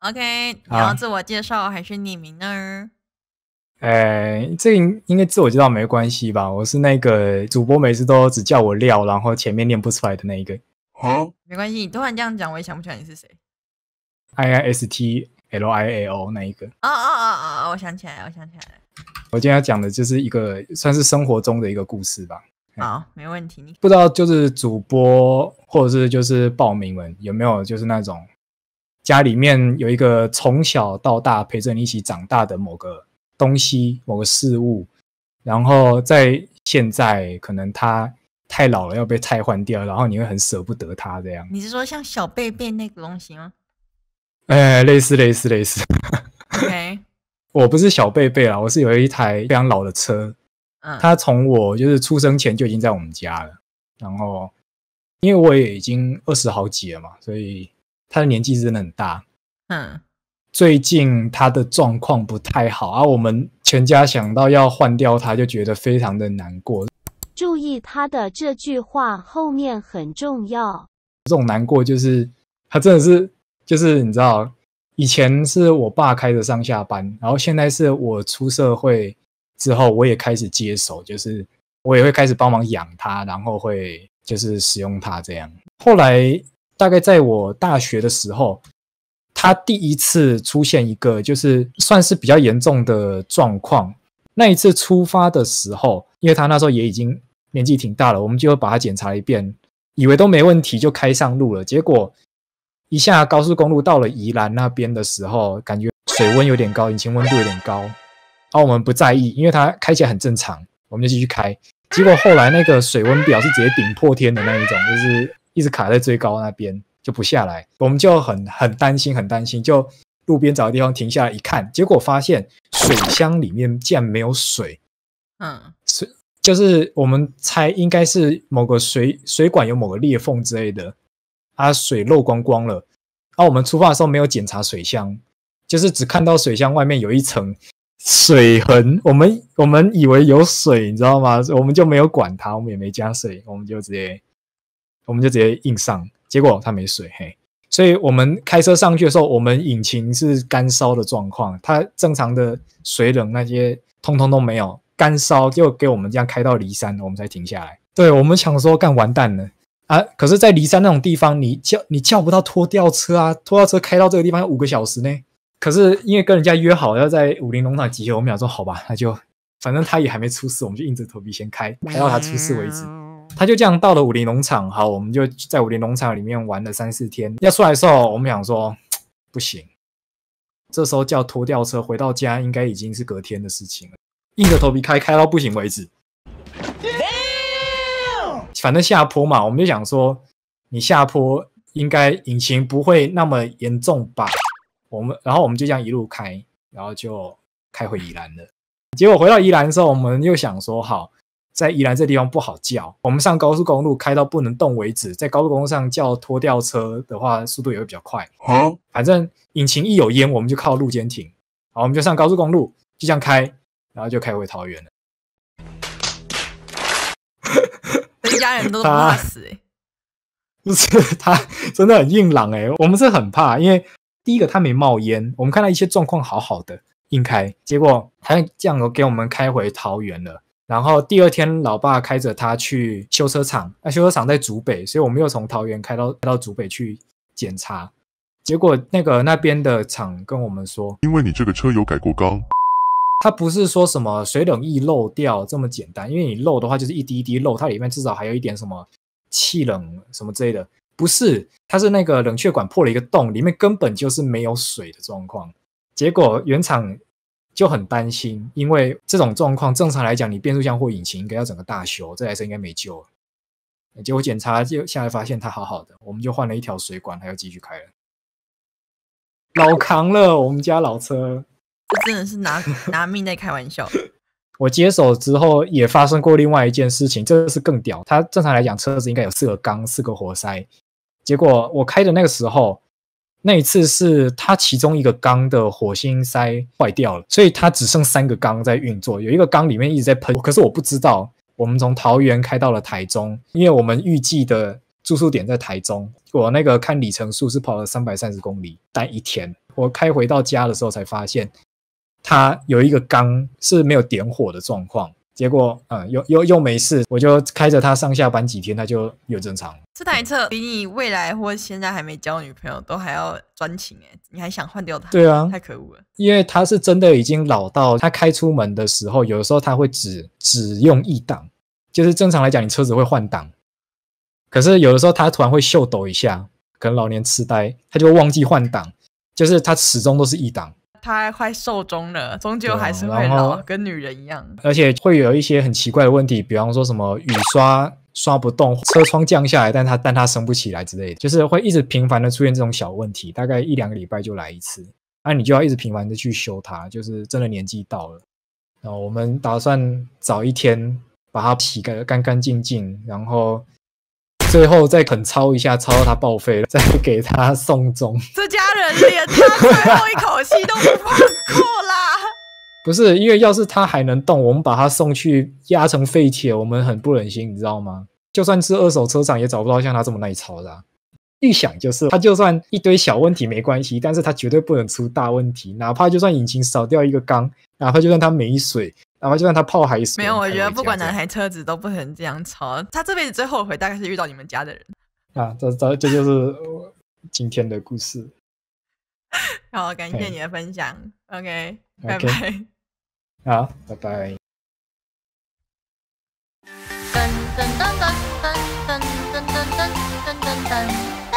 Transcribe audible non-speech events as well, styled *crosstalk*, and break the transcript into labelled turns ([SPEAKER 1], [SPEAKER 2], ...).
[SPEAKER 1] OK，你要自我介绍还是匿名呢？哎，这应应该自我介绍没关系吧？我是那个主播，每次都只叫我料，然后前面念不出来的那一个。哦，没关系，你突然这样讲，我也想不起来你是谁。I I S T L I A O 那一个。哦哦哦哦，我想起来了，我想起来了。我今天要讲的就是一个算是生活中的一个故事吧。好，没问题。不知道就是主播或者是就是报名们有没有就是那种。家里面有一个从小到大陪着你一起长大的某个东西、某个事物，然后在现在可能他太老了要被汰换掉，然后你会很舍不得他这样。你是说像小贝贝那个东西吗？哎，类似类似类似。OK，*laughs* 我不是小贝贝啊，我是有一台非常老的车，它从我就是出生前就已经在我们家了。然后因为我也已经二十好几了嘛，所以。他的年纪真的很大，嗯，最近他的状况不太好，而我们全家想到要换掉他，就觉得非常的难过。注意他的这句话后面很重要。这种难过就是他真的是，就是你知道，以前是我爸开着上下班，然后现在是我出社会之后，我也开始接手，就是我也会开始帮忙养他，然后会就是使用他这样。后来。大概在我大学的时候，他第一次出现一个就是算是比较严重的状况。那一次出发的时候，因为他那时候也已经年纪挺大了，我们就把他检查一遍，以为都没问题就开上路了。结果一下高速公路到了宜兰那边的时候，感觉水温有点高，引擎温度有点高，而我们不在意，因为它开起来很正常，我们就继续开。结果后来那个水温表是直接顶破天的那一种，就是。一直卡在最高那边就不下来，我们就很很担心，很担心。就路边找个地方停下来一看，结果发现水箱里面竟然没有水。嗯，水就是我们猜应该是某个水水管有某个裂缝之类的，它水漏光光了。然后我们出发的时候没有检查水箱，就是只看到水箱外面有一层水痕，我们我们以为有水，你知道吗？我们就没有管它，我们也没加水，我们就直接。我们就直接硬上，结果它没水，嘿，所以我们开车上去的时候，我们引擎是干烧的状况，它正常的水冷那些通通都没有，干烧就给我们这样开到离山，我们才停下来。对我们想说干完蛋了啊，可是，在离山那种地方，你叫你叫不到拖吊车啊，拖吊车开到这个地方要五个小时呢。可是因为跟人家约好要在五林农场集合，我们俩说好吧，那就反正他也还没出事，我们就硬着头皮先开，开到他出事为止。他就这样到了武林农场，好，我们就在武林农场里面玩了三四天。要出来的时候，我们想说，*tsk* 不行，这时候叫拖吊车回到家，应该已经是隔天的事情了。硬着头皮开，开到不行为止。反正下坡嘛，我们就想说，你下坡应该引擎不会那么严重吧？我们，然后我们就这样一路开，然后就开回宜兰了。结果回到宜兰的时候，我们又想说，好。在宜兰这地方不好叫，我们上高速公路开到不能动为止。在高速公路上叫拖吊车的话，速度也会比较快。嗯，反正引擎一有烟，我们就靠路肩停。好，我们就上高速公路，就这样开，然后就开回桃园了。人家人都怕 *laughs* 死，哎，不是他真的很硬朗哎，我们是很怕，因为第一个他没冒烟，我们看到一些状况好好的硬开，结果他这样给我们开回桃园了。然后第二天，老爸开着他去修车厂，那修车厂在竹北，所以我们又从桃园开到开到竹北去检查。结果那个那边的厂跟我们说，因为你这个车有改过缸，他不是说什么水冷易漏掉这么简单，因为你漏的话就是一滴一滴漏，它里面至少还有一点什么气冷什么之类的，不是，它是那个冷却管破了一个洞，里面根本就是没有水的状况。结果原厂。就很担心，因为这种状况正常来讲，你变速箱或引擎应该要整个大修，这台车应该没救了。结果检查就下来，发现它好好的，我们就换了一条水管，它又继续开了。老扛了，我们家老车，真的是拿 *laughs* 拿命在开玩笑。*laughs* 我接手之后也发生过另外一件事情，这个是更屌。它正常来讲车子应该有四个缸、四个活塞，结果我开的那个时候。那一次是它其中一个缸的火星塞坏掉了，所以它只剩三个缸在运作，有一个缸里面一直在喷，可是我不知道。我们从桃园开到了台中，因为我们预计的住宿点在台中。我那个看里程数是跑了三百三十公里，但一天我开回到家的时候才发现，它有一个缸是没有点火的状况。结果，嗯，又又又没事，我就开着它上下班几天，它就又正常这台车比你未来或现在还没交女朋友都还要专情哎，你还想换掉它？对啊，太可恶了，因为它是真的已经老到，它开出门的时候，有的时候它会只只用一档，就是正常来讲，你车子会换挡，可是有的时候它突然会秀抖一下，可能老年痴呆，它就会忘记换挡，就是它始终都是一档。快快寿终了，终究还是会老，跟女人一样，而且会有一些很奇怪的问题，比方说什么雨刷刷不动，车窗降下来，但它但它升不起来之类的，就是会一直频繁的出现这种小问题，大概一两个礼拜就来一次，那你就要一直频繁的去修它，就是真的年纪到了。然后我们打算早一天把它洗个干干净净，然后最后再肯抄一下，抄到它报废了，再给它送终。连他最后一口气都不放过啦！不是因为，要是他还能动，我们把他送去压成废铁，我们很不忍心，你知道吗？就算是二手车厂也找不到像他这么耐操的。预想就是，他就算一堆小问题没关系，但是他绝对不能出大问题。哪怕就算引擎少掉一个缸，哪怕就算他没水，哪怕就算他泡海水，没有，我觉得不管哪台车子都不能这样操。他这辈子最后悔大概是遇到你们家的人啊！这这这就是今天的故事。好感谢你的分享 ok 拜拜好拜拜噔噔噔噔噔噔噔噔噔噔噔噔